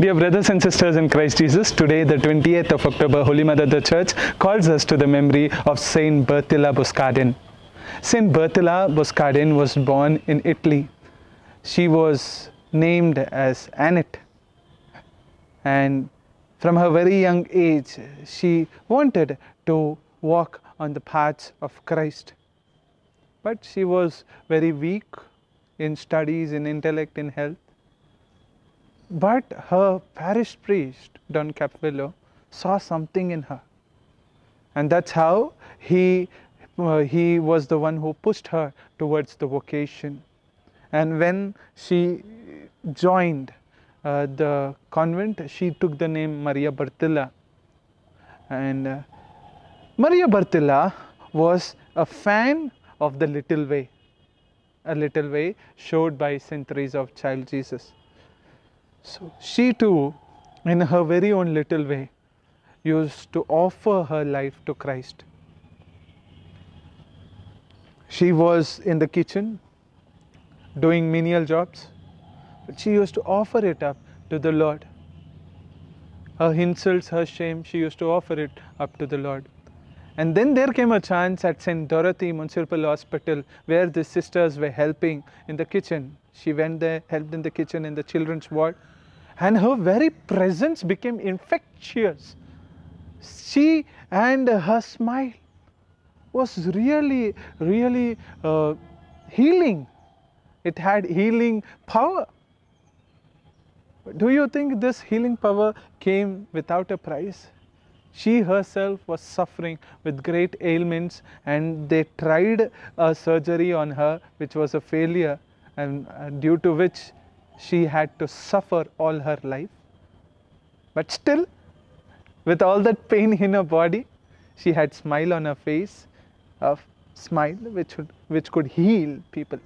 Dear brothers and sisters in Christ Jesus, today the 28th of October, Holy Mother the Church calls us to the memory of Saint Bertilla Buscardin. Saint Bertilla Buscardin was born in Italy. She was named as Annette and from her very young age she wanted to walk on the paths of Christ. But she was very weak in studies, in intellect, in health but her parish priest, Don Capvillo, saw something in her. And that's how he, uh, he was the one who pushed her towards the vocation. And when she joined uh, the convent, she took the name Maria Bartilla. And uh, Maria Bartilla was a fan of the little way, a little way showed by centuries of child Jesus. So she too, in her very own little way, used to offer her life to Christ. She was in the kitchen doing menial jobs, but she used to offer it up to the Lord. Her insults, her shame, she used to offer it up to the Lord. And then there came a chance at St. Dorothy Municipal Hospital where the sisters were helping in the kitchen. She went there, helped in the kitchen in the children's ward, and her very presence became infectious. She and her smile was really, really uh, healing. It had healing power. Do you think this healing power came without a price? She herself was suffering with great ailments and they tried a surgery on her which was a failure and uh, due to which she had to suffer all her life. But still, with all that pain in her body, she had smile on her face, a smile which, would, which could heal people.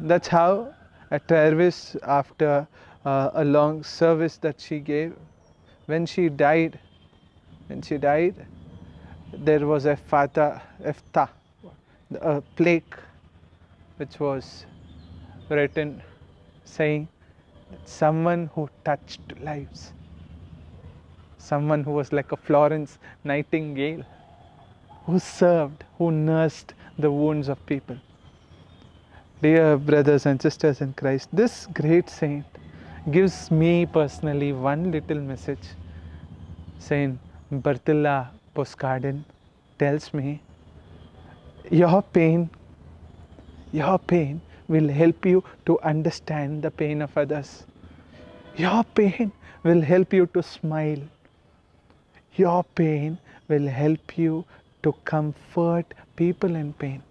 That's how a Travis, after uh, a long service that she gave, when she died, when she died, there was a fata, a plaque which was written saying someone who touched lives, someone who was like a Florence Nightingale, who served, who nursed the wounds of people. Dear brothers and sisters in Christ, this great saint gives me personally one little message saying, Bertilla Poscardin tells me, Your pain, your pain will help you to understand the pain of others. Your pain will help you to smile. Your pain will help you to comfort people in pain.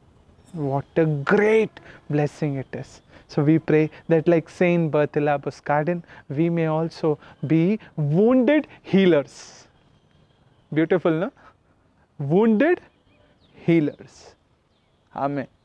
What a great blessing it is. So we pray that like Saint Bertilla Buscardin, we may also be wounded healers. Beautiful ना wounded healers. Amen.